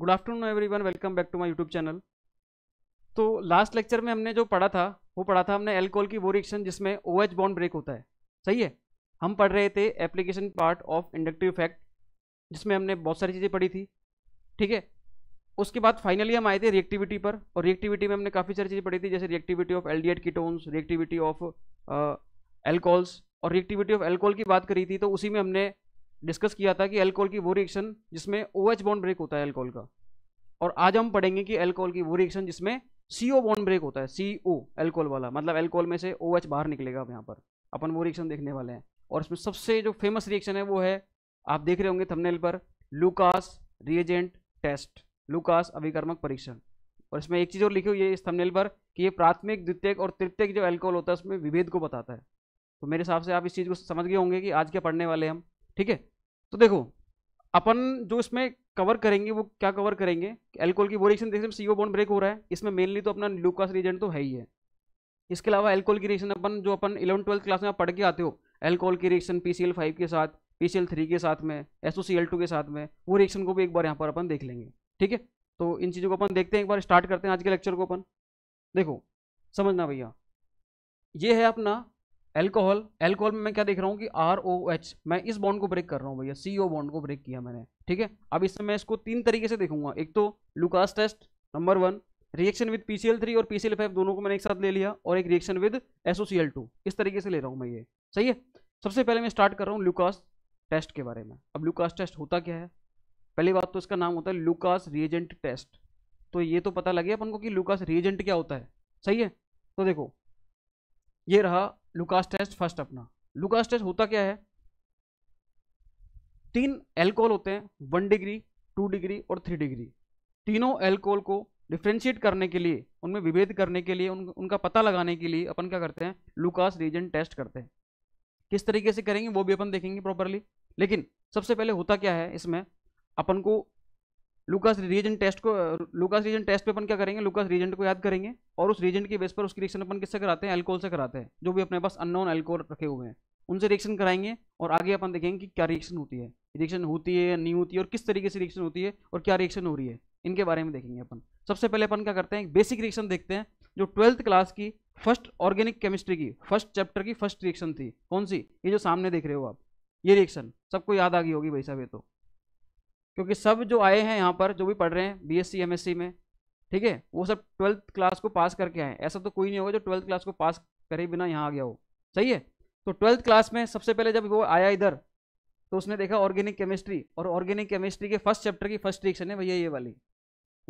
good afternoon everyone welcome back to my YouTube channel तो last lecture में हमने जो पढ़ा था वो पढ़ा था हमने एल्कोहल की वो रिएक्शन जिसमें ओ एच बॉन्ड ब्रेक होता है सही है हम पढ़ रहे थे application part of inductive effect जिसमें हमने बहुत सारी चीज़ें पढ़ी थी ठीक है उसके बाद फाइनली हम आए थे रिएक्टिविटी पर और रिएक्टिविटी में हमने काफ़ी सारी चीज़ें पढ़ी थी जैसे reactivity of aldehyde ketones reactivity of alcohols और रिएक्टिविटी ऑफ एल्कोहल की बात करी थी तो उसी में हमने डिस्कस किया था कि एल्कोहल की वो रिएक्शन जिसमें ओ एच बॉन्ड ब्रेक होता है एल्कोहल का और आज हम पढ़ेंगे कि एल्कोहल की वो रिएक्शन जिसमें सी ओ बॉन्ड ब्रेक होता है सी ओ एल्कोहल वाला मतलब एल्कोहल में से ओ एच बाहर निकलेगा अब यहाँ पर अपन वो रिएक्शन देखने वाले हैं और इसमें सबसे जो फेमस रिएक्शन है वो है आप देख रहे होंगे थंबनेल पर लुकास रिएजेंट टेस्ट लुकास अभिकर्मक परीक्षण और इसमें एक चीज़ और लिखी हुई है इस थंबनेल पर कि ये प्राथमिक द्वितीयक और तृतीयक जो एल्कोहल होता है उसमें विभेद को बताता है तो मेरे हिसाब से आप इस चीज़ को समझ गए होंगे कि आज क्या पढ़ने वाले हम ठीक है तो देखो अपन जो इसमें कवर करेंगे वो क्या कवर करेंगे एल्कोहल की बोरिएशन देख रहे हैं सीओ बॉन्ड ब्रेक हो रहा है इसमें मेनली तो अपना ल्यूकास रिएजेंट तो है ही है इसके अलावा एल्कोहल की रिएक्शन अपन जो अपन इलेवन ट्वेल्थ क्लास में पढ़ के आते हो एल्कोहल की रिएक्शन पी के साथ पी के साथ में एस के साथ में वो रिएक्शन को भी एक बार यहाँ पर अपन देख लेंगे ठीक है तो इन चीज़ों को अपन देखते हैं एक बार स्टार्ट करते हैं आज के लेक्चर को अपन देखो समझना भैया ये है अपना एल्कोहल एल्कोहल में मैं क्या देख रहा हूँ कि आर ओ एच मैं इस बॉन्ड को ब्रेक कर रहा हूँ भैया सी ओ बॉन्ड को ब्रेक किया मैंने ठीक है अब इससे मैं इसको तीन तरीके से देखूंगा एक तो Lucas test number one reaction with PCl three और पीसीएल फाइव दोनों को मैंने एक साथ ले लिया और एक रिएक्शन विद एसओसीएल टू इस तरीके से ले रहा हूँ मैं ये सही है सबसे पहले मैं स्टार्ट कर रहा हूँ लुकास टेस्ट के बारे में अब लुकास टेस्ट होता क्या है पहली बात तो इसका नाम होता है लुकास रिएजेंट टेस्ट तो ये तो पता लगे अपन को कि लुकास रिएजेंट क्या होता है सही है तो देखो ये रहा लुकास टेस्ट फर्स्ट अपना लुकास टेस्ट होता क्या है तीन एल्कोहल होते हैं वन डिग्री टू डिग्री और थ्री डिग्री तीनों एल्कोहल को डिफ्रेंशिएट करने के लिए उनमें विभेद करने के लिए उन, उनका पता लगाने के लिए अपन क्या करते हैं लुकास रीजन टेस्ट करते हैं किस तरीके से करेंगे वो भी अपन देखेंगे प्रॉपरली लेकिन सबसे पहले होता क्या है इसमें अपन को लुकास रीजन टेस्ट को लुकास रीजन टेस्ट पे अपन क्या करेंगे लुकास रीजेंट को याद करेंगे और उस रीजेंट के बेस पर उसकी रिएक्शन अपन किससे कराते हैं एल्कोहल से कराते हैं जो भी अपने पास अननोन एल्कोहल रखे हुए हैं उनसे रिएक्शन कराएंगे और आगे अपन देखेंगे कि क्या रिएक्शन होती है रिएक्शन होती है या नहीं होती है और किस तरीके से रिएक्शन होती है और क्या रिएक्शन हो रही है इनके बारे में देखेंगे अपन सबसे पहले अपन क्या करते हैं बेसिक रिएक्शन देखते हैं जो ट्वेल्थ क्लास की फर्स्ट ऑर्गेनिक केमिस्ट्री की फर्स्ट चैप्टर की फर्स्ट रिएक्शन थी कौन सी ये जो सामने देख रहे हो आप ये रिएक्शन सबको याद आ गई होगी भाई साहब ये तो क्योंकि सब जो आए हैं यहाँ पर जो भी पढ़ रहे हैं बीएससी एमएससी में ठीक है वो सब ट्वेल्थ क्लास को पास करके आए ऐसा तो कोई नहीं होगा जो ट्वेल्थ क्लास को पास करे बिना यहाँ आ गया हो सही है तो ट्वेल्थ क्लास में सबसे पहले जब वो आया इधर तो उसने देखा ऑर्गेनिक केमिस्ट्री और ऑर्गेनिक केमिस्ट्री के फर्स्ट चैप्टर की फर्स्ट रिएक्शन है भैया ये वाली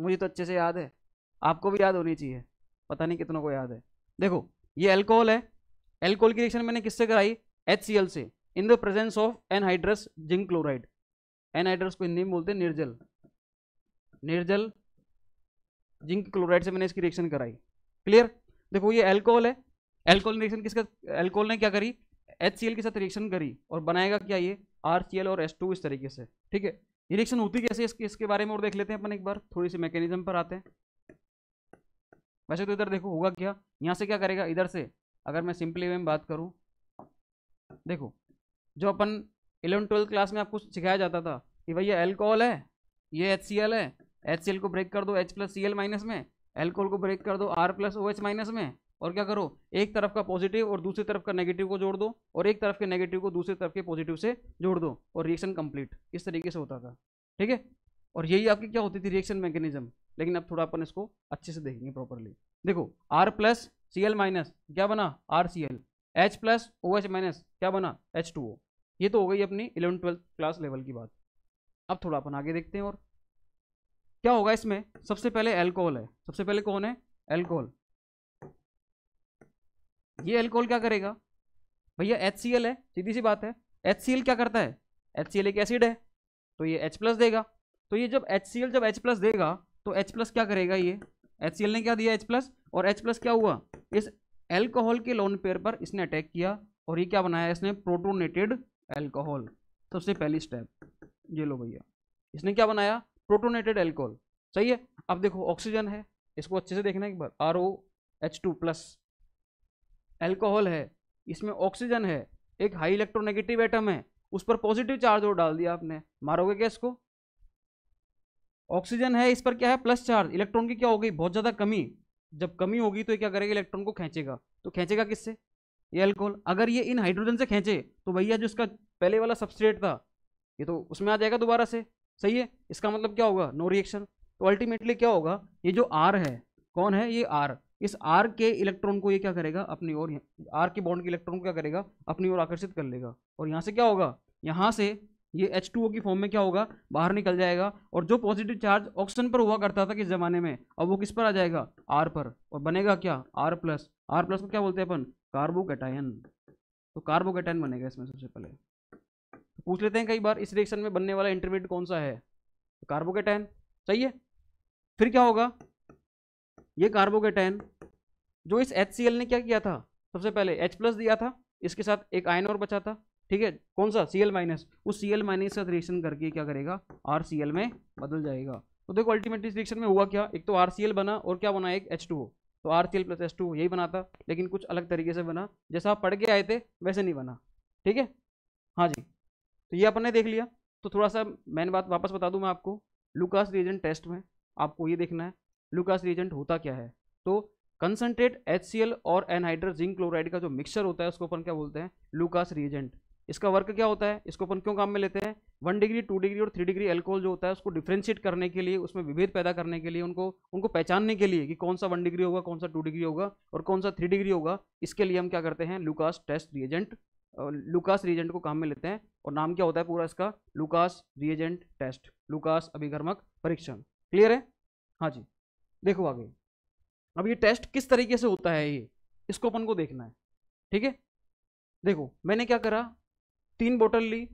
मुझे तो अच्छे से याद है आपको भी याद होनी चाहिए पता नहीं कितनों को याद है देखो ये एल्कोहल है एल्कोहल की रिएक्शन मैंने किससे कराई एच से in the presence of anhydrous zinc chloride anhydrous को हिंदी में बोलते हैं निर्जल निर्जल जिंक क्लोराइड से मैंने इसकी रिएक्शन कराई क्लियर देखो ये एल्कोहल है एल्कोहल रिएक्शन किसका एल्कोहल ने क्या करी एच के साथ रिएक्शन करी और बनाएगा क्या ये आर और एस इस तरीके से ठीक है ये रिएक्शन होती कैसे इसके इसके बारे में और देख लेते हैं अपन एक बार थोड़ी सी मैकेनिज्म पर आते हैं वैसे तो इधर देखो होगा क्या यहाँ से क्या करेगा इधर से अगर मैं सिंपली वे में बात करूँ देखो जो अपन इलेवन ट्वेल्थ क्लास में आपको सिखाया जाता था कि भाई ये एल्कोहल है ये एच है एच को ब्रेक कर दो H plus C L minus में एल्कोहल को ब्रेक कर दो R plus O H minus में और क्या करो एक तरफ का पॉजिटिव और दूसरी तरफ का नेगेटिव को जोड़ दो और एक तरफ के नेगेटिव को दूसरी तरफ के पॉजिटिव से जोड़ दो और रिएक्शन कंप्लीट इस तरीके से होता था ठीक है और यही आपकी क्या होती थी रिएक्शन मैकेनिज्म लेकिन अब थोड़ा अपन इसको अच्छे से देखेंगे प्रॉपरली देखो R plus C L minus क्या बना R C L H plus O H minus क्या बना एच टू ओ ये तो हो गई अपनी इलेवन ट्वेल्थ क्लास लेवल की बात अब थोड़ा अपन आगे देखते हैं और क्या होगा इसमें सबसे पहले एल्कोहल है सबसे पहले कौन है एल्कोहल ये एल्कोहल क्या करेगा भैया एच है सीधी सी बात है एच क्या करता है एच एक एसिड है तो ये एच प्लस देगा तो ये जब एच जब एच प्लस देगा तो एच प्लस क्या करेगा ये एच ने क्या दिया एच प्लस और एच प्लस क्या हुआ इस एल्कोहल के लोन पेयर पर इसने अटैक किया और ये क्या बनाया इसने प्रोटोनेटेड एल्कोहल सबसे पहली स्टेप ये लो भैया इसने क्या बनाया प्रोटोनेटेड एल्कोहल सही है अब देखो ऑक्सीजन है इसको अच्छे से देखना एक बार R O H two plus alcohol है इसमें ऑक्सीजन है एक हाई इलेक्ट्रोनेगेटिव एटम है उस पर पॉजिटिव चार्ज और डाल दिया आपने मारोगे क्या इसको ऑक्सीजन है इस पर क्या है प्लस चार्ज इलेक्ट्रॉन की क्या हो गई बहुत ज़्यादा कमी जब कमी होगी तो क्या करेगा इलेक्ट्रॉन को खींचेगा तो खींचेगा किससे ये अल्कोहल अगर ये इन हाइड्रोजन से खींचे तो भैया जो इसका पहले वाला सबस्ट्रेट था ये तो उसमें आ जाएगा दोबारा से सही है इसका मतलब क्या होगा नो रिएक्शन तो अल्टीमेटली क्या होगा ये जो आर है कौन है ये आर इस आर के इलेक्ट्रॉन को ये क्या करेगा अपनी ओर आर के बॉन्ड के इलेक्ट्रॉन को क्या करेगा अपनी ओर आकर्षित कर लेगा और यहाँ से क्या होगा यहाँ से ये एच की फॉर्म में क्या होगा बाहर निकल जाएगा और जो पॉजिटिव चार्ज ऑक्सीजन पर हुआ करता था किस जमाने में अब वो किस पर आ जाएगा आर पर और बनेगा क्या आर प्लस आर प्लस को क्या बोलते हैं अपन कार्बोकेटायन तो कार्बोकेटायन बनेगा इसमें सबसे पहले तो पूछ लेते हैं कई बार इस रिएक्शन में बनने वाला इंटरमीडिएट कौन सा है तो कार्बोकेटायन सही है फिर क्या होगा ये कार्बोकेटायन जो इस एच ने क्या किया था सबसे पहले एच प्लस दिया था इसके साथ एक आयन और बचा था ठीक है कौन सा सी एल माइनस उस सी एल माइनस साथ रिएक्शन करके क्या करेगा आर सी एल में बदल जाएगा तो देखो अल्टीमेटली रिएक्शन में हुआ क्या एक तो आर सी एल बना और क्या बना एक एच टू ओ तो R C L plus S two यही बना था लेकिन कुछ अलग तरीके से बना जैसा आप पढ़ के आए थे वैसे नहीं बना ठीक है हाँ जी तो ये अपन ने देख लिया तो थोड़ा सा मैंने बात वापस बता दूँ मैं आपको लुकास रिएजेंट टेस्ट में आपको ये देखना है लुकास रिएजेंट होता क्या है तो कंसनट्रेट एच और एनहाइड्रो जिंक क्लोराइड का जो मिक्सचर होता है उसको अपन क्या बोलते हैं लुकास रिएजेंट इसका वर्क क्या होता है इसको अपन क्यों काम में लेते हैं वन डिग्री टू डिग्री और थ्री डिग्री एल्कोहल जो होता है उसको डिफ्रेंशिएट करने के लिए उसमें विभेद पैदा करने के लिए उनको उनको पहचानने के लिए कि कौन सा वन डिग्री होगा कौन सा टू डिग्री होगा और कौन सा थ्री डिग्री होगा इसके लिए हम क्या करते हैं Lucas test reagent Lucas reagent को काम में लेते हैं और नाम क्या होता है पूरा इसका लुकास रिएजेंट टेस्ट लुकास अभिगर्मक परीक्षण क्लियर है हाँ जी देखो आगे अब ये टेस्ट किस तरीके से होता है ये इसको अपन को देखना है ठीक है देखो मैंने क्या करा तीन बोतल ली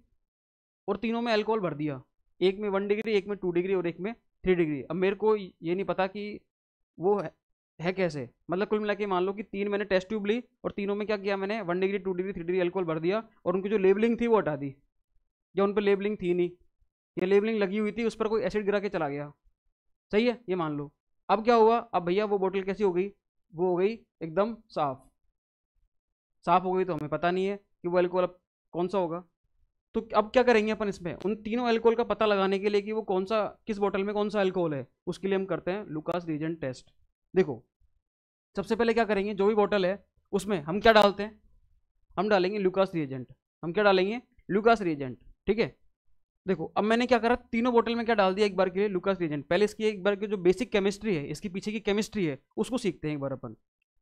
और तीनों में अल्कोहल भर दिया एक में वन डिग्री एक में टू डिग्री और एक में थ्री डिग्री अब मेरे को ये नहीं पता कि वो है, है कैसे मतलब कुल मिला के मान लो कि तीन मैंने टेस्ट ट्यूब ली और तीनों में क्या किया मैंने one degree two degree three degree alcohol भर दिया और उनकी जो लेबलिंग थी वो हटा दी या उन पर लेबलिंग थी नहीं या लेबलिंग लगी हुई थी उस पर कोई एसिड गिरा के चला गया सही है ये मान लो अब क्या हुआ अब भैया वो बोतल कैसी हो गई वो हो गई एकदम साफ साफ हो गई तो हमें पता नहीं है कि वो अल्कोहल कौन सा होगा तो अब क्या करेंगे अपन इसमें उन तीनों एल्कोहल का पता लगाने के लिए कि वो कौन सा किस बोतल में कौन सा एल्कोहल है उसके लिए हम करते हैं लुकास रीजन टेस्ट देखो सबसे पहले क्या करेंगे जो भी बोतल है उसमें हम क्या डालते हैं हम डालेंगे लुकास रिएजेंट हम क्या डालेंगे लुकास रिएजेंट ठीक है देखो अब मैंने क्या करा तीनों बोतल में क्या डाल दिया एक बार के लिए लुकास रिएजेंट पहले इसकी एक बार की जो बेसिक केमिस्ट्री है इसके पीछे की केमिस्ट्री है उसको सीखते हैं एक बार अपन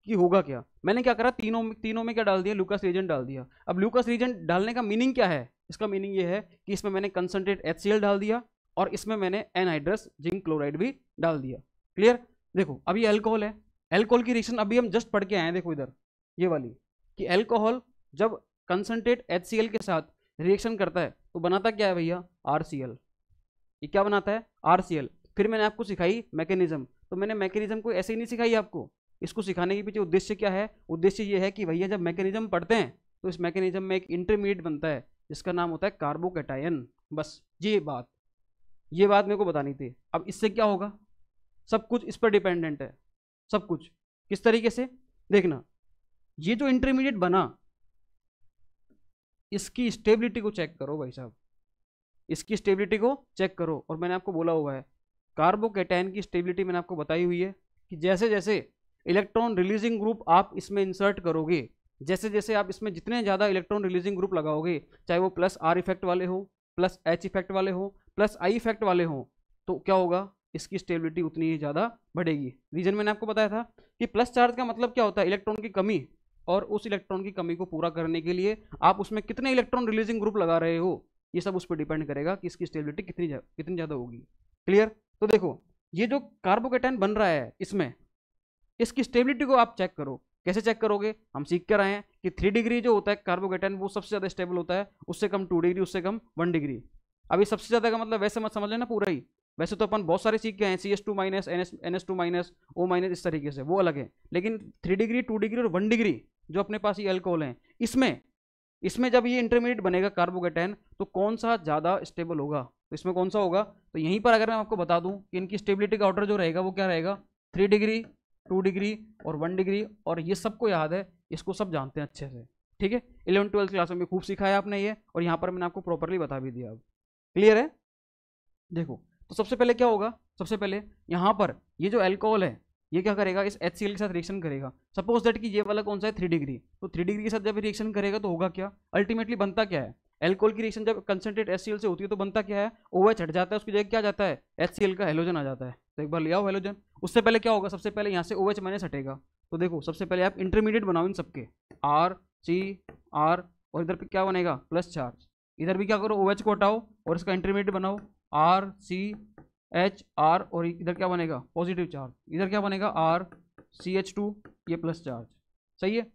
कि होगा क्या मैंने क्या करा तीनों तीनों में क्या डाल दिया लुकास रिएजेंट डाल दिया अब लुकास रिएजेंट डालने का मीनिंग क्या है इसका मीनिंग ये है कि इसमें मैंने कंसनट्रेट एच डाल दिया और इसमें मैंने एनहाइड्रस जिंक क्लोराइड भी डाल दिया क्लियर देखो अभी एल्कोहल है एल्कोहल की रिएक्शन अभी हम जस्ट पढ़ के आए हैं देखो इधर ये वाली कि एल्कोहल जब कंसनट्रेट एच के साथ रिएक्शन करता है तो बनाता क्या है भैया आर ये क्या बनाता है आर फिर मैंने आपको सिखाई मैकेनिज्म तो मैंने मैकेनिज्म को ऐसे ही नहीं सिखाई आपको इसको सिखाने के पीछे उद्देश्य क्या है उद्देश्य ये है कि भैया जब मैकेनिज्म पढ़ते हैं तो इस मैकेनिज्म में एक इंटरमीडिएट बनता है जिसका नाम होता है कार्बोकेटायन बस ये बात ये बात मेरे को बतानी थी अब इससे क्या होगा सब कुछ इस पर डिपेंडेंट है सब कुछ किस तरीके से देखना ये जो इंटरमीडिएट बना इसकी स्टेबिलिटी को चेक करो भाई साहब इसकी स्टेबिलिटी को चेक करो और मैंने आपको बोला हुआ है कार्बोकेटाइन की स्टेबिलिटी मैंने आपको बताई हुई है कि जैसे जैसे इलेक्ट्रॉन रिलीजिंग ग्रुप आप इसमें इंसर्ट करोगे जैसे जैसे आप इसमें जितने ज़्यादा इलेक्ट्रॉन रिलीजिंग ग्रुप लगाओगे चाहे वो प्लस आर इफेक्ट वाले हो प्लस एच इफेक्ट वाले हो प्लस आई इफेक्ट वाले हो तो क्या होगा इसकी स्टेबिलिटी उतनी ही ज़्यादा बढ़ेगी रीजन मैंने आपको बताया था कि प्लस चार्ज का मतलब क्या होता है इलेक्ट्रॉन की कमी और उस इलेक्ट्रॉन की कमी को पूरा करने के लिए आप उसमें कितने इलेक्ट्रॉन रिलीजिंग ग्रुप लगा रहे हो ये सब उस पर डिपेंड करेगा कि इसकी स्टेबिलिटी कितनी जा, कितनी ज़्यादा होगी क्लियर तो देखो ये जो कार्बोकेटाइन बन रहा है इसमें इसकी स्टेबिलिटी को आप चेक करो कैसे चेक करोगे हम सीख कर आए हैं कि थ्री डिग्री जो होता है कार्बोगेटन वो सबसे ज़्यादा स्टेबल होता है उससे कम टू डिग्री उससे कम वन डिग्री अभी सबसे ज़्यादा का मतलब वैसे मत समझ लेना पूरा ही वैसे तो अपन बहुत सारे सीख गए हैं C S two minus N S N S two minus O minus इस तरीके से वो अलग है लेकिन थ्री डिग्री टू डिग्री और वन डिग्री जो अपने पास ये अल्कोहल हैं इसमें इसमें जब ये इंटरमीडिएट बनेगा कार्बोकेटैन तो कौन सा ज़्यादा स्टेबल होगा तो इसमें कौन सा होगा तो यहीं पर अगर मैं आपको बता दूं कि इनकी स्टेबिलिटी का ऑर्डर जो रहेगा वो क्या रहेगा थ्री डिग्री टू डिग्री और वन डिग्री और ये सबको याद है इसको सब जानते हैं अच्छे से ठीक है इलेवन ट्वेल्थ क्लासों में खूब सिखाया आपने ये और यहाँ पर मैंने आपको प्रॉपरली बता भी दिया अब क्लियर है देखो तो सबसे पहले क्या होगा सबसे पहले यहाँ पर ये जो एल्कोहल है ये क्या करेगा इस एच के साथ रिएक्शन करेगा सपोज दैट कि ये वाला कौन सा है थ्री डिग्री तो थ्री डिग्री के साथ जब रिएक्शन करेगा तो होगा क्या अल्टीमेटली बनता क्या है एल्कोहल की रिएक्शन जब कंसेंट्रेट एच से होती है तो बनता क्या है ओ हट जाता है उसकी जगह क्या जाता है एच का हेलोजन आ जाता है तो एक बार ले आओ हेलोजन उससे पहले क्या होगा सबसे पहले यहाँ से ओ एच माइनस हटेगा तो देखो सबसे पहले आप इंटरमीडिएट बनाओ इन सबके आर सी आर और इधर पे क्या बनेगा प्लस चार्ज इधर भी क्या करो ओ एच को हटाओ और इसका इंटरमीडिएट बनाओ आर सी एच आर और इधर क्या बनेगा पॉजिटिव चार्ज इधर क्या बनेगा आर सी एच टू ये प्लस चार्ज सही है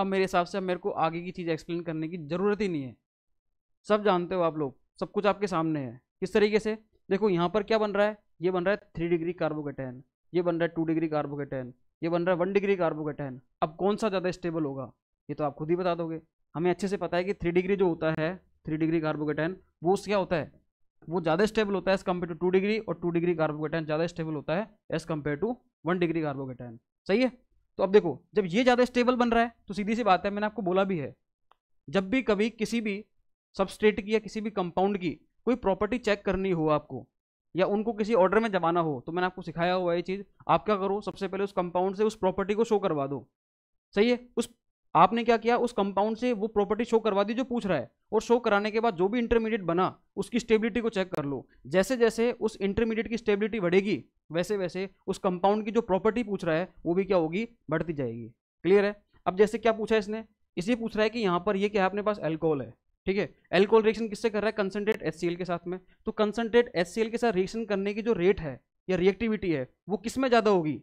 अब मेरे हिसाब से मेरे को आगे की चीज़ एक्सप्लेन करने की ज़रूरत ही नहीं है सब जानते हो आप लोग सब कुछ आपके सामने है किस तरीके से देखो यहाँ पर क्या बन रहा है ये बन रहा है थ्री डिग्री कार्बोकेटैन ये बन रहा है टू डिग्री कार्बोकेटैन ये बन रहा है वन डिग्री कार्बोकेटैन अब कौन सा ज़्यादा स्टेबल होगा ये तो आप खुद ही बता दोगे हमें अच्छे से पता है कि थ्री डिग्री जो होता है थ्री डिग्री कार्बोकेटैन वो क्या होता है वो ज़्यादा स्टेबल होता है as compare to two degree और टू डिग्री कार्बोकेटैन ज़्यादा स्टेबल होता है as compare to one degree carbocation सही है तो अब देखो जब ये ज़्यादा स्टेबल बन रहा है तो सीधी सी बात है मैंने आपको बोला भी है जब भी कभी किसी भी सबस्ट्रेट की या किसी भी कंपाउंड की कोई प्रॉपर्टी चेक करनी हो आपको या उनको किसी ऑर्डर में जमाना हो तो मैंने आपको सिखाया हुआ ये चीज़ आप क्या करो सबसे पहले उस कंपाउंड से उस प्रॉपर्टी को शो करवा दो सही है उस आपने क्या किया उस कंपाउंड से वो प्रॉपर्टी शो करवा दी जो पूछ रहा है और शो कराने के बाद जो भी इंटरमीडिएट बना उसकी स्टेबिलिटी को चेक कर लो जैसे जैसे उस इंटरमीडिएट की स्टेबिलिटी बढ़ेगी वैसे वैसे उस कंपाउंड की जो प्रॉपर्टी पूछ रहा है वो भी क्या होगी बढ़ती जाएगी क्लियर है अब जैसे क्या पूछा है इसने इसी पूछ रहा है कि यहाँ पर ये क्या है अपने पास एल्कोहल है ठीक है एल्कोहल रिएक्शन किससे कर रहा है कंसनट्रेट एच के साथ में तो कंसनट्रेट एच के साथ रिएक्शन करने की जो रेट है या रिएक्टिविटी है वो किस में ज़्यादा होगी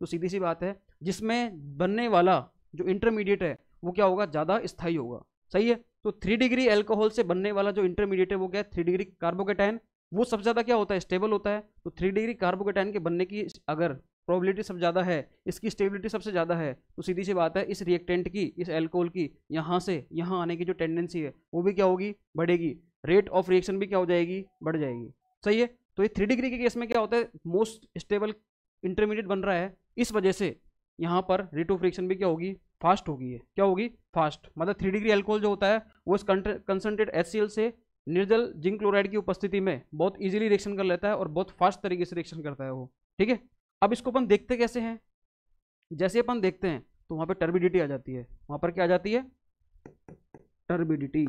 तो सीधी सी बात है जिसमें बनने वाला जो इंटरमीडिएट है वो क्या होगा ज़्यादा स्थायी होगा सही है तो थ्री डिग्री एल्कोहल से बनने वाला जो इंटरमीडिएट है वो क्या है थ्री डिग्री कार्बोकेटाइन वो सबसे ज़्यादा क्या होता है स्टेबल होता है तो थ्री डिग्री कार्बोकेटाइन के बनने की अगर प्रोबेबिलिटी सब ज़्यादा है इसकी स्टेबिलिटी सबसे ज़्यादा है तो सीधी सी बात है इस रिएक्टेंट की इस एल्कोहल की यहाँ से यहाँ आने की जो टेंडेंसी है वो भी क्या होगी बढ़ेगी रेट ऑफ रिएक्शन भी क्या हो जाएगी बढ़ जाएगी सही है तो ये थ्री डिग्री के केस में क्या होता है मोस्ट स्टेबल इंटरमीडिएट बन रहा है इस वजह से यहाँ पर रेट ऑफ रिएक्शन भी क्या होगी फास्ट होगी है क्या होगी फास्ट मतलब थ्री डिग्री एल्कोहल जो होता है वो इस कंसनट्रेट एच से निर्जल जिंक क्लोराइड की उपस्थिति में बहुत ईजिली रिएक्शन कर लेता है और बहुत फास्ट तरीके से रिएक्शन करता है वो ठीक है अब इसको अपन देखते कैसे हैं जैसे अपन देखते हैं तो वहां पर टर्बिडिटी आ जाती है वहां पर क्या आ जाती है टर्बिडिटी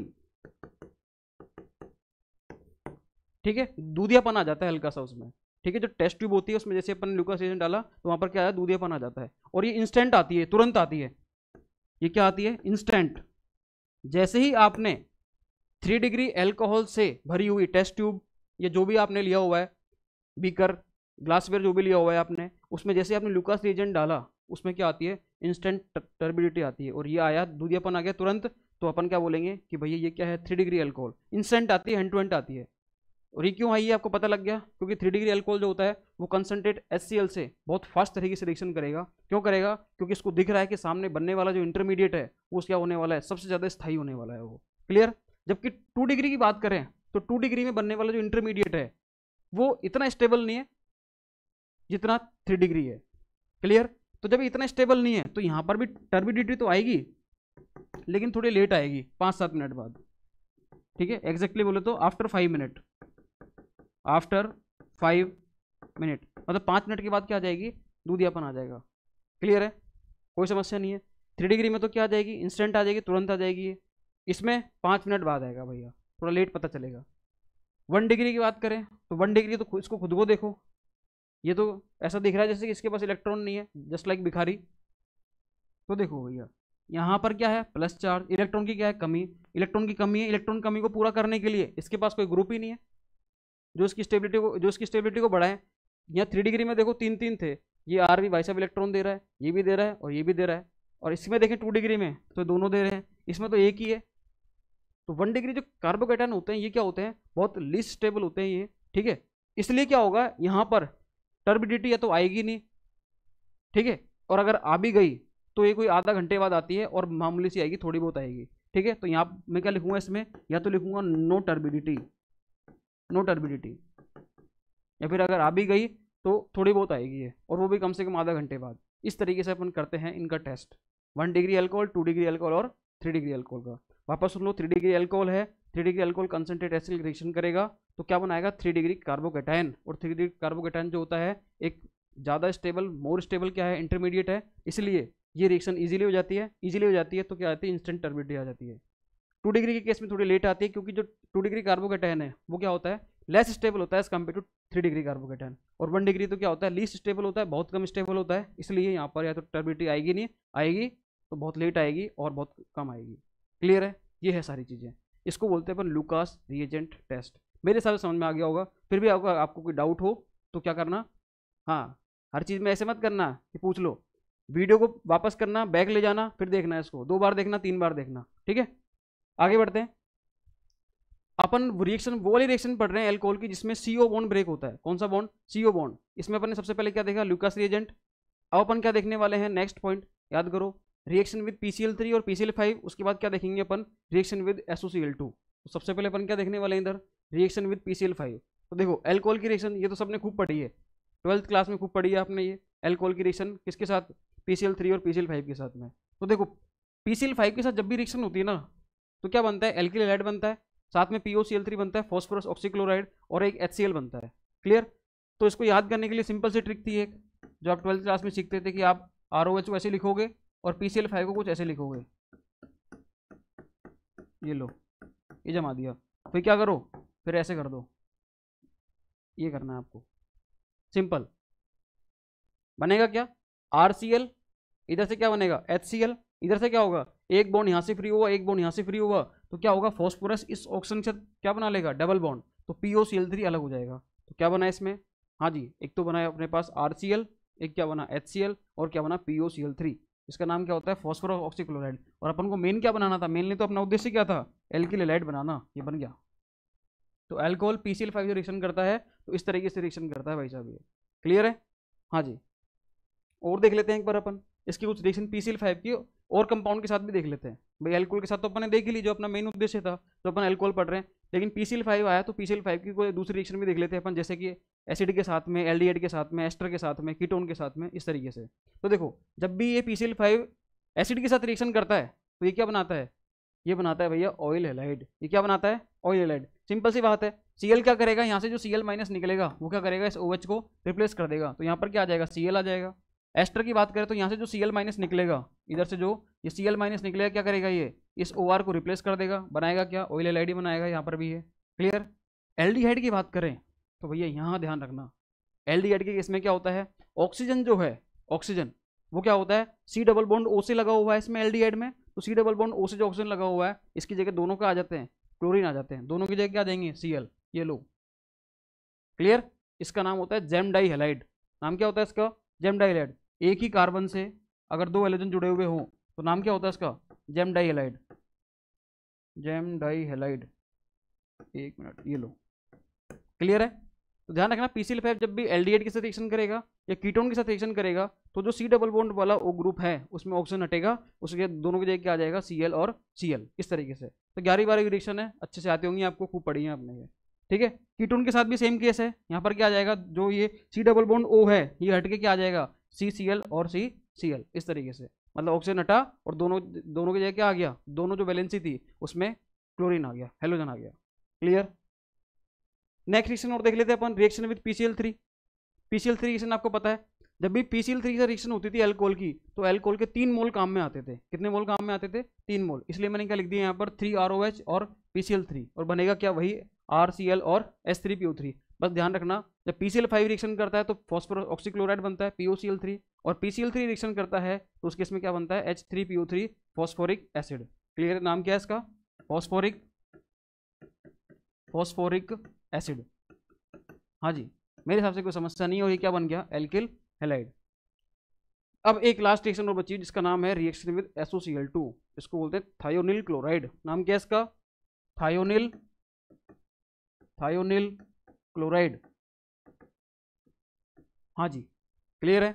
ठीक है दूधियापन आ जाता है हल्का सा उसमें ठीक है जो टेस्ट ट्यूब होती है उसमें जैसे अपन ल्यूकासेजन डाला तो वहां पर क्या आया दूधियापन आ जाता है और ये इंस्टेंट आती है तुरंत आती है ये क्या आती है इंस्टेंट जैसे ही आपने थ्री डिग्री एल्कोहल से भरी हुई टेस्ट ट्यूब या जो भी आपने लिया हुआ है बीकर ग्लासवेयर जो भी लिया हुआ है आपने उसमें जैसे आपने लुकास रिएजेंट डाला उसमें क्या आती है इंस्टेंट टर्बिडिटी आती है और ये आया दूधियापन आ गया तुरंत तो अपन क्या बोलेंगे कि भैया ये क्या है थ्री डिग्री एल्कोहल इंस्टेंट आती है हैंड टू हैंड आती है और ये क्यों आई है आपको पता लग गया क्योंकि थ्री डिग्री एल्कोहल जो होता है वो कंसनट्रेट एस से बहुत फास्ट तरीके से रिएक्शन करेगा क्यों करेगा क्योंकि इसको दिख रहा है कि सामने बनने वाला जो इंटरमीडिएट है वो क्या होने वाला है सबसे ज़्यादा स्थायी होने वाला है वो क्लियर जबकि टू डिग्री की बात करें तो टू डिग्री में बनने वाला जो इंटरमीडिएट है वो इतना स्टेबल नहीं है जितना थ्री डिग्री है क्लियर तो जब इतना स्टेबल नहीं है तो यहाँ पर भी टर्बिडिटी तो आएगी लेकिन थोड़ी लेट आएगी पाँच सात मिनट बाद ठीक है एग्जैक्टली बोले तो after five minute after five minute मतलब पाँच मिनट के बाद क्या आ जाएगी दूधियापन आ जाएगा क्लियर है कोई समस्या नहीं है थ्री डिग्री में तो क्या आ जाएगी इंस्टेंट आ जाएगी तुरंत आ जाएगी इसमें पाँच मिनट बाद आएगा भैया थोड़ा लेट पता चलेगा वन डिग्री की बात करें तो वन डिग्री तो इसको खुद को देखो ये तो ऐसा दिख रहा है जैसे कि इसके पास इलेक्ट्रॉन नहीं है जस्ट लाइक भिखारी तो देखो भैया यहाँ पर क्या है प्लस चार्ज इलेक्ट्रॉन की क्या है कमी इलेक्ट्रॉन की कमी है इलेक्ट्रॉन कमी को पूरा करने के लिए इसके पास कोई ग्रुप ही नहीं है जो इसकी स्टेबिलिटी को जो इसकी स्टेबिलिटी को बढ़ाए यहाँ थ्री डिग्री में देखो तीन तीन थे ये आर भी भाई साहब इलेक्ट्रॉन दे रहा है ये भी दे रहा है और ये भी दे रहा है और इसमें देखें टू डिग्री में तो दोनों दे रहे हैं इसमें तो एक ही है तो वन डिग्री जो कार्बोकेटन होते हैं ये क्या होते हैं बहुत लीस्ट स्टेबल होते हैं ये ठीक है इसलिए क्या होगा यहाँ पर टर्बिडिटी या तो आएगी नहीं ठीक है और अगर आ भी गई तो ये कोई आधा घंटे बाद आती है और मामूली सी आएगी थोड़ी बहुत आएगी ठीक है तो यहाँ मैं क्या लिखूंगा इसमें या तो लिखूंगा नो टर्बिडिटी नो टर्बिडिटी या फिर अगर आ भी गई तो थोड़ी बहुत आएगी है और वो भी कम से कम आधा घंटे बाद इस तरीके से अपन करते हैं इनका test one degree alcohol two degree alcohol और थ्री डिग्री अल्कोहल का वापस सुन लो थ्री डिग्री एल्कोहल है three degree alcohol concentrate acyl reaction करेगा तो क्या बनाएगा थ्री डिग्री कार्बोकेटाइन और थ्री डिग्री कार्बोकेटाइन जो होता है एक ज़्यादा स्टेबल मोर स्टेबल क्या है इंटरमीडिएट है इसलिए ये रिएक्शन ईजिली हो जाती है ईजिली हो जाती है तो क्या आती है इंस्टेंट टर्बिडिटी आ जाती है टू डिग्री के केस में थोड़ी लेट आती है क्योंकि जो टू डिग्री कार्बोकेटाइन है वो क्या होता है लेस स्टेबल होता है as compare to three degree carbocation और वन डिग्री तो क्या होता है लीस्ट स्टेबल होता है बहुत कम स्टेबल होता है इसलिए यहाँ पर या तो टर्बिडिटी आएगी नहीं आएगी तो बहुत लेट आएगी और बहुत कम आएगी क्लियर है ये है सारी चीज़ें इसको बोलते हैं अपन लुकास रिएजेंट टेस्ट मेरे हिसाब से समझ में आ गया होगा फिर भी आपको आपको कोई डाउट हो तो क्या करना हाँ हर चीज़ में ऐसे मत करना कि पूछ लो वीडियो को वापस करना बैक ले जाना फिर देखना इसको दो बार देखना तीन बार देखना ठीक है आगे बढ़ते हैं अपन रिएक्शन वो वाली रिएक्शन पढ़ रहे हैं एल्कोहल की जिसमें सीओ बॉन्ड ब्रेक होता है कौन सा बॉन्ड सीओ बॉन्ड इसमें अपन ने सबसे पहले क्या देखा लुकास रिएजेंट अब अपन क्या देखने वाले हैं नेक्स्ट पॉइंट याद करो रिएक्शन विद पी थ्री और पी फाइव उसके बाद क्या देखेंगे अपन रिएक्शन विद टू तो सबसे पहले अपन क्या देखने वाले हैं इधर रिएक्शन विद पी फाइव तो देखो एल्कोहल की रिएक्शन ये तो सबने खूब पढ़ी है ट्वेल्थ क्लास में खूब पढ़ी है आपने ये एल्कोहल की रिएक्शन किसके साथ पी थ्री और पी फाइव के साथ में तो देखो पी फाइव के साथ जब भी रिएक्शन होती है ना तो क्या बनता है एल्किल एलाइड बनता है साथ में पीओसीएल थ्री बनता है फॉस्फोरस ऑक्सीक्लोराइड और एक एच बनता है क्लियर तो इसको याद करने के लिए सिंपल सी ट्रिक थी एक जो आप ट्वेल्थ क्लास में सीखते थे कि आप आर ओ एच वैसे लिखोगे और पी फाइव को कुछ ऐसे लिखोगे ये लो ये जमा दिया फिर क्या करो फिर ऐसे कर दो ये करना है आपको सिंपल बनेगा क्या आर सी एल इधर से क्या बनेगा एच सी एल इधर से क्या होगा एक बॉन्ड यहाँ से फ्री हुआ एक बॉन्ड यहाँ से फ्री हुआ तो क्या होगा फॉस्फोरस इस ऑक्सीजन से क्या बना लेगा डबल बॉन्ड तो P O C L three अलग हो जाएगा तो क्या बना इसमें हाँ जी एक तो बनाया अपने पास आर सी एल एक क्या बना एच सी एल और क्या बना P O C L three इसका नाम क्या होता है फॉस्फोरस ऑक्सीक्लोराइड और अपन को मेन क्या बनाना था मेनली तो अपना उद्देश्य क्या था एल्किलेलाइड बनाना ये बन गया तो एल्कोहल पी सी फाइव जो रिएक्शन करता है तो इस तरीके से रिएक्शन करता है भाई साहब ये क्लियर है हाँ जी और देख लेते हैं एक बार अपन इसकी कुछ रिएक्शन पी सी फाइव की और कंपाउंड के साथ भी देख लेते हैं भाई एल्कोहल के साथ तो अपने देख ही ली जो अपना मेन उद्देश्य था तो अपन एल्कोहल पढ़ रहे हैं लेकिन पी सी फाइव आया तो पी सी फाइव की कोई दूसरी रिएक्शन भी देख लेते हैं अपन जैसे कि एसिड के साथ में एल के साथ में एस्टर के साथ में कीटोन के साथ में इस तरीके से तो देखो जब भी ये पी एसिड के साथ रिएक्शन करता है तो ये क्या बनाता है ये बनाता है भैया ऑयल हेलाइड ये क्या बनाता है ऑयल हेलाइड सिंपल सी बात है सीएल क्या करेगा यहाँ से जो सीएल माइनस निकलेगा वो क्या करेगा इस ओएच को रिप्लेस कर देगा तो यहाँ पर क्या आ जाएगा सीएल आ जाएगा एस्टर की बात करें तो यहाँ से जो सीएल माइनस निकलेगा इधर से जो ये सीएल माइनस निकलेगा क्या करेगा ये इस ओआर को रिप्लेस कर देगा बनाएगा क्या ऑयल एल बनाएगा यहाँ पर भी ये क्लियर एल की बात करें तो भैया यहाँ ध्यान रखना एल डी के केस में क्या होता है ऑक्सीजन जो है ऑक्सीजन वो क्या होता है सी डबल बॉन्ड ओ से लगा हुआ है इसमें एल में तो सी डबल बॉन्ड ओ से जो ऑक्सीजन लगा हुआ है इसकी जगह दोनों का आ जाते हैं क्लोरीन आ जाते हैं दोनों की जगह क्या देंगे सी ये लो क्लियर इसका नाम होता है जेम डाई हेलाइड नाम क्या होता है इसका जेम डाई हेलाइड एक ही कार्बन से अगर दो एलोजन जुड़े हुए हों तो नाम क्या होता है इसका gem dihalide gem dihalide एक मिनट ये लो क्लियर है तो ध्यान रखना पीसीएल फाइव जब भी एड के साथ एक्शन करेगा या कीटोन के साथ एक्शन करेगा तो जो सी डबल बॉन्ड वाला वो ग्रुप है उसमें ऑक्सीजन हटेगा उसके दोनों की जगह क्या आ जाएगा एल और एल इस तरीके से तो ग्यारह बारह की रिएक्शन है अच्छे से आती होंगी आपको खूब पढ़ी है आपने ये ठीक है कीटोन के साथ भी सेम केस है यहाँ पर क्या आ जाएगा जो ये सी डबल बॉन्ड ओ है ये हटके क्या आ जाएगा सी सी एल और सी सी एल इस तरीके से मतलब ऑक्सीजन हटा और दोनों दोनों की जगह क्या आ गया दोनों जो बैलेंसी थी उसमें क्लोरीन आ गया हेलोजन आ गया क्लियर नेक्स्ट रिएक्शन और देख लेते हैं अपन reaction with P C L three P C L three reaction आपको पता है जब भी पी सी एल थ्री से रिएक्शन होती थी एल्कोहल की तो एल्कोहल के तीन मोल काम में आते थे कितने मोल काम में आते थे तीन मोल इसलिए मैंने क्या लिख दिया यहाँ पर थ्री आर ओ एच और पी सी एल थ्री और बनेगा क्या वही आर सी एल और S three P O three बस ध्यान रखना जब P C L five reaction करता है तो फॉस्फोर ऑक्सीक्लोराइड बनता है P O C L three और P C L three reaction करता है तो उसके इसमें क्या बनता है H three P O three phosphoric acid clear नाम क्या है इसका फॉस्फोरिक फॉस्फोरिक एसिड हाँ जी मेरे हिसाब से कोई समस्या नहीं हो रही क्या बन गया एल्किल हेलाइड अब एक लास्ट रिएक्शन और बची जिसका नाम है रिएक्शन विद एसोसीएल टू इसको बोलते हैं थायोनिल क्लोराइड नाम क्या है इसका थायोनिल थायोनिल क्लोराइड हाँ जी क्लियर है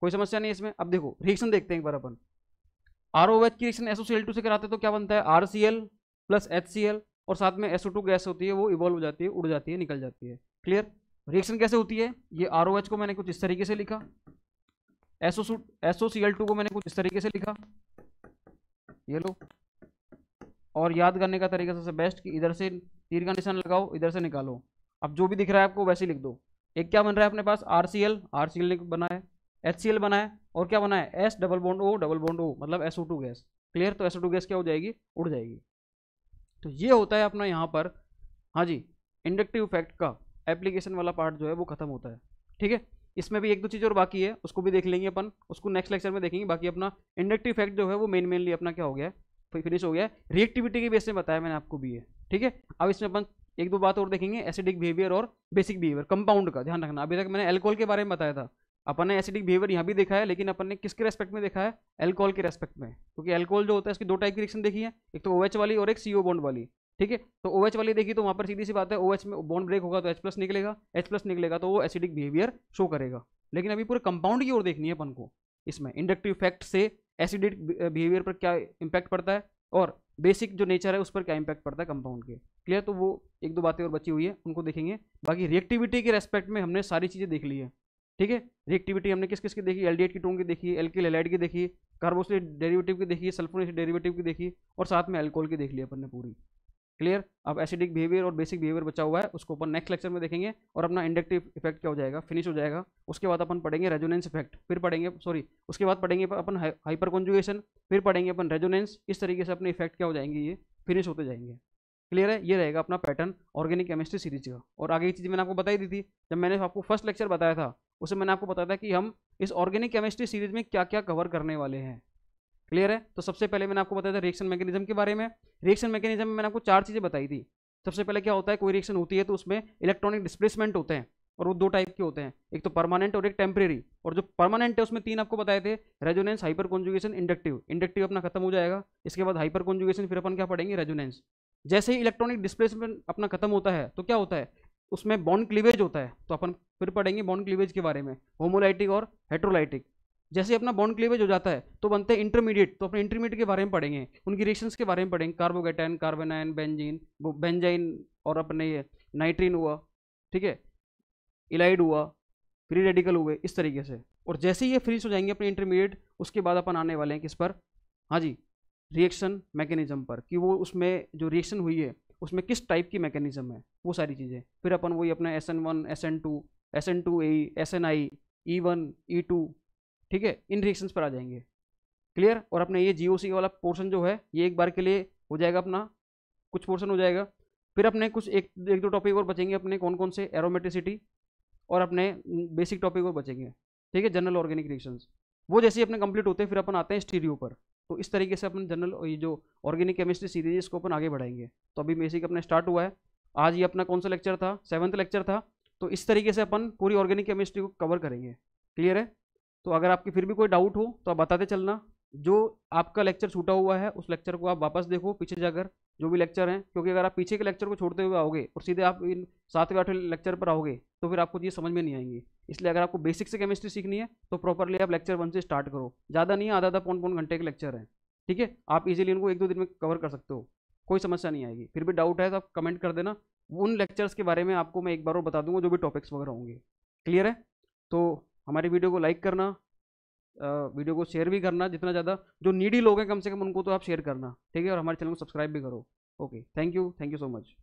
कोई समस्या नहीं इसमें अब देखो रिएक्शन देखते हैं एक बार अपन आर की रिएक्शन एसोसीएल टू से कराते तो क्या बनता है R C L plus H C L और साथ में एसओ टू गैस होती है वो इवॉल्व हो जाती है उड़ जाती है निकल जाती है क्लियर रिएक्शन कैसे होती है ये आर OH को मैंने कुछ इस तरीके से लिखा SO SO C L two को मैंने कुछ इस तरीके से लिखा ये लो और याद करने का तरीका सबसे बेस्ट कि इधर से तीर का निशान लगाओ इधर से निकालो अब जो भी दिख रहा है आपको वैसे लिख दो एक क्या बन रहा है अपने पास R C L R C L ने बना है एच सी एल बना है और क्या बना है S double bond O double bond O मतलब एसओ टू गैस क्लियर तो एसओ टू गैस क्या हो जाएगी उड़ जाएगी तो ये होता है अपना यहाँ पर हाँ जी इंडक्टिव इफेक्ट का एप्लीकेशन वाला पार्ट जो है वो खत्म होता है ठीक है इसमें भी एक दो चीज़ और बाकी है उसको भी देख लेंगे अपन उसको नेक्स्ट लेक्चर में देखेंगे बाकी अपना इंडक्टिव इफेक्ट जो है वो मेन मेनली अपना क्या हो गया है फिनिश हो गया है रिएक्टिविटी के बेस में बताया मैंने आपको भी है ठीक है अब इसमें अपन एक दो बात और देखेंगे एसिडिक बिहेवियर और बेसिक बिहेवियर कंपाउंड का ध्यान रखना अभी तक मैंने एल्कोहल के बारे में बताया था अपन ने एसिडिक बिहेवियर यहाँ भी देखा है लेकिन अपन ने किसके रेस्पेक्ट में देखा है एल्कोहल के रेस्पेक्ट में क्योंकि एल्कोहल जो होता है इसकी दो टाइप की रिएक्शन देखी है एक तो ओ एच वाली और एक ओ बॉन्ड वाली ठीक है तो ओ एच वाली देखी तो वहाँ पर सीधी सी बात है ओ एच में बॉन्ड ब्रेक होगा तो एच प्लस निकलेगा एच प्लस निकलेगा तो वो एसिडिक बिहेवियर शो करेगा लेकिन अभी पूरे कंपाउंड की ओर देखनी है अपन को इसमें इंडक्टिव इफेक्ट से एसिडिक बिहेवियर पर क्या इम्पैक्ट पड़ता है और बेसिक जो नेचर है उस पर क्या इम्पैक्ट पड़ता है कंपाउंड के क्लियर तो वो एक दो बातें और बची हुई है उनको देखेंगे बाकी रिएक्टिविटी के रेस्पेक्ट में हमने सारी चीज़ें देख ली है ठीक है रिएक्टिविटी हमने किस किस की देखी एल्डिहाइड की टोन की देखी एल्किल हेलाइड e e की देखी कार्बोसिलिक डेरिवेटिव की देखी सल्फोन डेरिवेटिव की देखी और साथ में एल्कोहल की देख ली अपन ने पूरी क्लियर अब एसिडिक बिहेवियर और बेसिक बिहेवियर बचा हुआ है उसको अपन नेक्स्ट लेक्चर में देखेंगे और अपना इंडक्टिव इफेक्ट क्या हो जाएगा फिनिश हो जाएगा उसके बाद अपन पढ़ेंगे रेजोनेंस इफेक्ट फिर पढ़ेंगे सॉरी उसके बाद पढ़ेंगे अपन हाइपर कॉन्जुगेशन फिर पढ़ेंगे अपन रेजोनेंस इस तरीके से अपने इफेक्ट क्या हो जाएंगे ये फिनिश होते जाएंगे क्लियर है ये रहेगा अपना पैटर्न ऑर्गेनिक केमिस्ट्री सीरीज का और आगे की चीज़ मैंने आपको बताई दी थी जब मैंने आपको फर्स्ट लेक्चर बताया था उसमें मैंने आपको बताया था कि हम इस ऑर्गेनिक केमिस्ट्री सीरीज में क्या क्या कवर करने वाले हैं क्लियर है तो सबसे पहले मैंने आपको बताया था रिएक्शन मैकेनिज्म के बारे में रिएक्शन मैकेनिज्म में मैंने आपको चार चीज़ें बताई थी सबसे पहले क्या होता है कोई रिएक्शन होती है तो उसमें इलेक्ट्रॉनिक डिस्प्लेसमेंट होते हैं और वो दो टाइप के होते हैं एक तो परमानेंट और एक टेम्प्रेरी और जो परमानेंट है उसमें तीन आपको बताए थे resonance hyperconjugation inductive inductive अपना खत्म हो जाएगा इसके बाद हाइपर कॉन्जुगेशन फिर अपन क्या पढ़ेंगे रेजोनेंस जैसे ही इलेक्ट्रॉनिक डिस्प्लेसमेंट अपना खत्म होता है तो क्या होता है उसमें बॉन्ड क्लीवेज होता है तो अपन फिर पढ़ेंगे बॉन्ड क्लीवेज के बारे में होमोलाइटिक और हेट्रोलाइटिक जैसे अपना बॉन्ड क्लीवेज हो जाता है तो बनते हैं इंटरमीडिएट तो अपने इंटरमीडिएट के बारे में पढ़ेंगे उनकी रिएक्शंस के बारे में पढ़ेंगे कार्बोगेटाइन कार्बेनाइन बेंजीन बेंजाइन और अपने ये नाइट्रीन हुआ ठीक है इलाइड हुआ फ्री रेडिकल हुए इस तरीके से और जैसे ही ये फ्रीज हो जाएंगे अपने इंटरमीडिएट उसके बाद अपन आने वाले हैं किस पर हाँ जी रिएक्शन मैकेनिज्म पर कि वो उसमें जो रिएक्शन हुई है उसमें किस टाइप की मैकेनिज्म है वो सारी चीज़ें फिर अपन वही अपना S N one S N two S N two A S N I E one E two ठीक है इन रिएक्शंस पर आ जाएंगे क्लियर और अपने ये जी वाला पोर्शन जो है ये एक बार के लिए हो जाएगा अपना कुछ पोर्शन हो जाएगा फिर अपने कुछ एक एक दो टॉपिक और बचेंगे अपने कौन कौन से एरोमेटिसिटी और अपने बेसिक टॉपिक और बचेंगे ठीक है जनरल ऑर्गेनिक रिएक्शंस वो जैसे ही अपने कंप्लीट होते हैं फिर अपन आते हैं स्टीरियो पर तो इस तरीके से अपन जनरल ये जो ऑर्गेनिक केमिस्ट्री सीरीज इसको अपन आगे बढ़ाएंगे तो अभी बेसिक अपना स्टार्ट हुआ है आज ये अपना कौन सा लेक्चर था सेवन्थ लेक्चर था तो इस तरीके से अपन पूरी ऑर्गेनिक केमिस्ट्री को कवर करेंगे क्लियर है तो अगर आपकी फिर भी कोई डाउट हो तो आप बताते चलना जो आपका लेक्चर छूटा हुआ है उस लेक्चर को आप वापस देखो पीछे जाकर जो भी लेक्चर हैं क्योंकि अगर आप पीछे के लेक्चर को छोड़ते हुए आओगे और सीधे आप इन सातवें आठवें लेक्चर पर आओगे तो फिर आपको ये समझ में नहीं आएंगी इसलिए अगर आपको बेसिक से केमिस्ट्री सीखनी है तो प्रॉपरली आप लेक्चर वन से स्टार्ट करो ज़्यादा नहीं आधा आधा पौन पौन घंटे के लेक्चर हैं ठीक है आप इजीली इनको एक दो दिन में कवर कर सकते हो कोई समस्या नहीं आएगी फिर भी डाउट है तो आप कमेंट कर देना उन लेक्चर्स के बारे में आपको मैं एक बार और बता दूंगा जो भी टॉपिक्स वगैरह होंगे क्लियर है तो हमारी वीडियो को लाइक करना वीडियो को शेयर भी करना जितना ज़्यादा जो नीडी लोग हैं कम से कम उनको तो आप शेयर करना ठीक है और हमारे चैनल को सब्सक्राइब भी करो okay thank you thank you so much